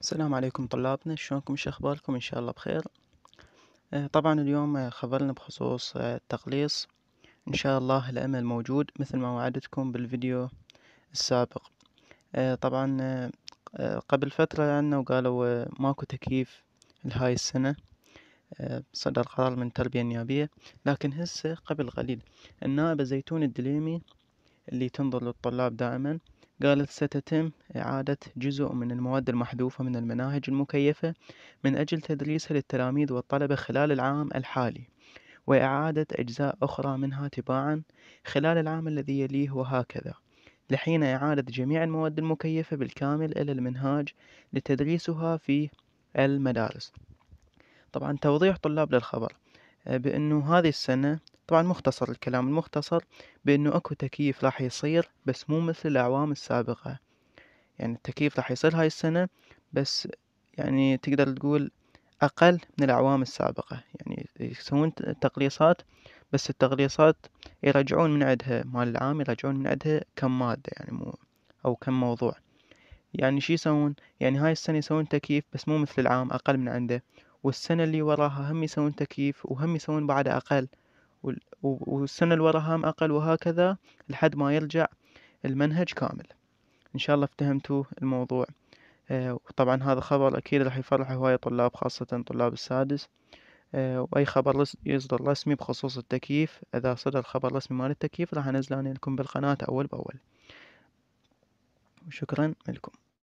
السلام عليكم طلابنا شلونكم شو اخباركم ان شاء الله بخير آه، طبعا اليوم آه، خبرنا بخصوص التقليص آه، ان شاء الله الامل موجود مثل ما وعدتكم بالفيديو السابق طبعا قبل فترة عنا وقالوا ماكو تكييف لهاي السنة صدر قرار من التربية النيابية لكن هسه قبل قليل النائبة زيتون الدليمي اللي تنظر للطلاب دائما قالت ستتم إعادة جزء من المواد المحذوفة من المناهج المكيفة من أجل تدريسها للتلاميذ والطلبة خلال العام الحالي وإعادة أجزاء أخرى منها تباعا خلال العام الذي يليه وهكذا لحين إعادة جميع المواد المكيفة بالكامل إلى المنهاج لتدريسها في المدارس طبعا توضيح طلاب للخبر آه، بأنه هذه السنة طبعا مختصر الكلام المختصر بأنه أكو تكييف راح يصير بس مو مثل الأعوام السابقة يعني التكييف راح يصير هاي السنة بس يعني تقدر تقول أقل من الأعوام السابقة يعني يسوون تقليصات بس التقليصات يرجعون من عندها مال العام يرجعون من عندها كم مادة يعني مو أو كم موضوع يعني شي يسوون يعني هاي السنة يسوون تكييف بس مو مثل العام أقل من عنده والسنة اللي وراها هم يسوون تكييف وهم يسوون بعد أقل والسنة اللي وراها هم أقل وهكذا لحد ما يرجع المنهج كامل إن شاء الله افتهمتوا الموضوع آه، وطبعا هذا خبر أكيد راح يفرح هواية طلاب خاصة طلاب السادس آه، وأي خبر يصدر رسمي بخصوص التكييف إذا صدر خبر رسمي مال التكييف راح أنزله لكم بالقناة أول بأول وشكرا لكم